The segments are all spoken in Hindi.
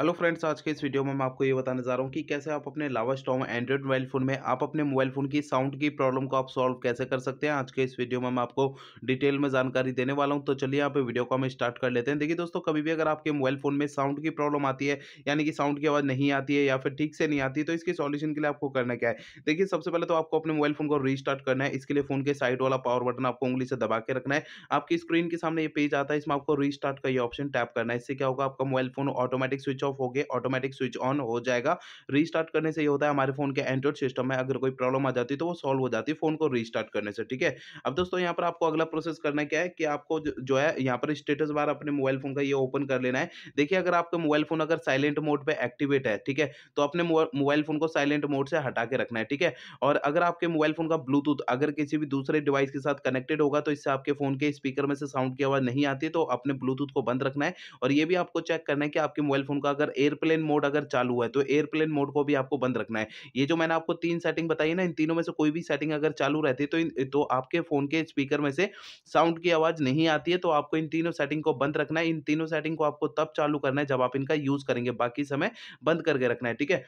हेलो फ्रेंड्स आज के इस वीडियो में मैं आपको ये बताने जा रहा हूँ कि कैसे आप अपने Lava storm android mobile phone में आप अपने मोबाइल फ़ोन की साउंड की प्रॉब्लम को आप सॉल्व कैसे कर सकते हैं आज के इस वीडियो में मैं आपको डिटेल में जानकारी देने वाला हूँ तो चलिए आप वीडियो को हम स्टार्ट कर लेते हैं देखिए दोस्तों कभी भी अगर आपके मोबाइल फ़ोन में साउंड की प्रॉब्लम आती है यानी कि साउंड की आवाज़ नहीं आती है या फिर ठीक से नहीं आती तो इसके सॉल्यूशन के लिए आपको करना क्या है देखिए सबसे पहले तो आपको अपने मोबाइल फ़ोन को रीस्टार्ट करना है इसके लिए फ़ोन के साइड वाला पावर बटन आपको उंगली से दबा के रखना है आपकी स्क्रीन के सामने ये पेज आता है इसमें आपको रीस्टार्ट का ये ऑप्शन टैप करना है इससे क्या होगा आपका mobile phone automatic switch off off हो गए ऑटोमेटिक स्विच ऑन हो जाएगा रीस्टार्ट करने से ये होता है हमारे फोन के एंड्रॉइड सिस्टम में अगर कोई प्रॉब्लम आ जाती है तो वो सॉल्व हो जाती है फोन को रीस्टार्ट करने से ठीक है अब दोस्तों यहाँ पर आपको अगला प्रोसेस करना क्या है कि आपको जो है यहाँ पर स्टेटस बार अपने मोबाइल फोन का ये ओपन कर लेना है देखिए अगर आपका मोबाइल फोन अगर साइलेंट मोड पर एक्टिवेट है ठीक है तो अपने मोबाइल फोन को साइलेंट मोड से हटा के रखना है ठीक है और अगर आपके मोबाइल फोन का ब्लूटूथ अगर किसी भी दूसरे डिवाइस के साथ कनेक्टेड होगा तो इससे आपके फोन के स्पीकर में से साउंड की आवाज नहीं आती तो अपने ब्लूटूथ को बंद रखना है और ये भी आपको चेक करना है कि आपके मोबाइल फोन का आपका अगर एयरप्लेन मोड अगर चालू है तो एयरप्लेन मोड को भी आपको बंद रखना है ये जो मैंने आपको तीन सेटिंग बताई ना इन तीनों में से कोई भी सेटिंग अगर चालू रहती है तो इन तो आपके फ़ोन के स्पीकर में से साउंड की आवाज़ नहीं आती है तो आपको इन तीनों सेटिंग को बंद रखना है इन तीनों सेटिंग को आपको तब चालू करना है जब आप इनका यूज़ करेंगे बाकी समय बंद करके रखना है ठीक है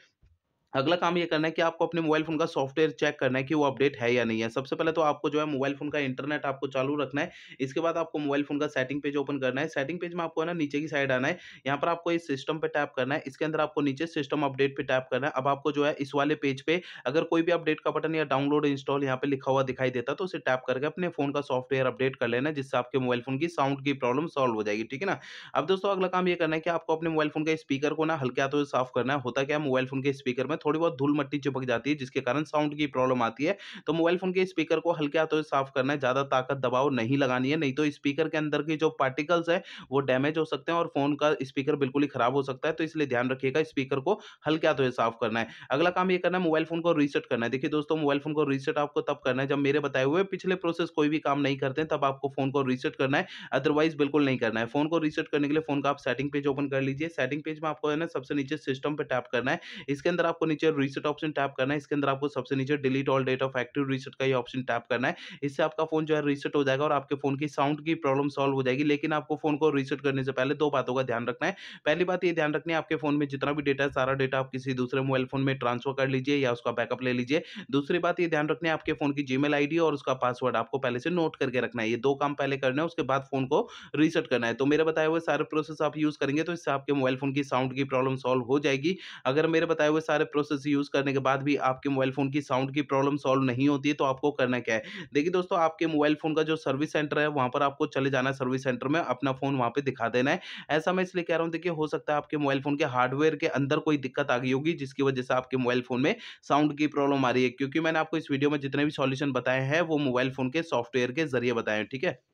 अगला काम ये करना है कि आपको अपने मोबाइल फ़ोन का सॉफ्टवेयर चेक करना है कि वो अपडेट है या नहीं है सबसे पहले तो आपको जो है मोबाइल फ़ोन का इंटरनेट आपको चालू रखना है इसके बाद आपको मोबाइल फ़ोन का सेटिंग पेज ओपन करना है सेटिंग पेज में आपको है ना नीचे की साइड आना है यहाँ पर आपको इस सिस्टम पर टैप करना है इसके अंदर आपको नीचे सिस्टम अपडेट पर टैप करना है अब आपको जो है इस वाले पेज पर अगर कोई भी अपडेट का बटन या डाउनलोड इंस्टॉल यहाँ पर लिखा हुआ दिखाई देता तो उसे टैप करके अपने फ़ोन का सॉफ्टवेयर अपडेट कर लेना जिससे आपके मोबाइल फ़ोन की साउंड की प्रॉब्लम सॉल्व हो जाएगी ठीक है ना अब दोस्तों अगला काम ये करना है कि आपको अपने मोबाइल फ़ोन के स्पीकर को ना हल्के हाथों से साफ करना है होता क्या मोबाइल फ़ोन के स्पीकर में थोड़ी बहुत धूल मट्टी चिपक जाती है जिसके कारण साउंड की प्रॉब्लम आती है तो मोबाइल फ़ोन के स्पीकर को हल्के हाथों से साफ करना है ज़्यादा ताकत दबाव नहीं लगानी है नहीं तो स्पीकर के अंदर की जो पार्टिकल्स है वो डैमेज हो सकते हैं और फ़ोन का स्पीकर बिल्कुल ही खराब हो सकता है तो इसलिए ध्यान रखिएगा स्पीकर को हल्के हाथों से साफ करना है अगला काम ये करना है मोबाइल फ़ोन को रीसेट करना है देखिए दोस्तों मोबाइल फ़ोन को रीसेट आपको तब करना है जब मेरे बताए हुए पिछले प्रोसेस कोई भी काम नहीं करते हैं तब आपको फ़ोन को रीसेट करना है अदरवाइज बिल्कुल नहीं करना है फ़ोन को रीसेट करने के लिए फ़ोन का आप सेटिंग पेज ओपन कर लीजिए सेटिंग पेज में आपको है ना सबसे नीचे सिस्टम पर टैप करना है इसके अंदर आपको नीचे रीसेट ऑप्शन टैप करना है इसके अंदर आपको सबसे नीचे delete all data factory reset का ये ऑप्शन टैप करना है इससे आपका फोन जो है रीसेट हो जाएगा और आपके फोन की साउंड की प्रॉब्लम सॉल्व हो जाएगी लेकिन आपको फोन को रीसेट करने से पहले दो बातों का ध्यान रखना है पहली बात ये ध्यान रखनी है आपके फोन में जितना भी डेटा है सारा डेटा आप किसी दूसरे मोबाइल फोन में ट्रांसफर कर लीजिए या उसका बैकअप ले लीजिए दूसरी बात ये ध्यान रखनी है आपके फोन की जी मेल और उसका पासवर्ड आपको पहले से नोट करके रखना है ये दो काम पहले करना है उसके बाद फोन को रीसेट करना है तो मेरे बताए हुए सारे प्रोसेस आप यूज करेंगे तो इससे आपके मोबाइल फोन की साउंड की प्रॉब्लम सॉल्व हो जाएगी अगर मेरे बताए हुए सारे प्रोसेस प्रोसेस यूज़ करने के बाद भी आपके मोबाइल फ़ोन की साउंड की प्रॉब्लम सॉल्व नहीं होती है तो आपको करना क्या है देखिए दोस्तों आपके मोबाइल फ़ोन का जो सर्विस सेंटर है वहां पर आपको चले जाना है सर्विस सेंटर में अपना फ़ोन वहां पर दिखा देना है ऐसा मैं इसलिए कह रहा हूँ देखिए हो सकता है आपके मोबाइल फ़ोन के हार्डवेयर के अंदर कोई दिक्कत आ गई होगी जिसकी वजह से आपके मोबाइल फ़ोन में साउंड की प्रॉब्लम आ रही है क्योंकि मैंने आपको इस वीडियो में जितने भी सोल्यूशन बताए हैं वो मोबाइल फ़ोन के सॉफ्टवेयर के जरिए बताए ठीक है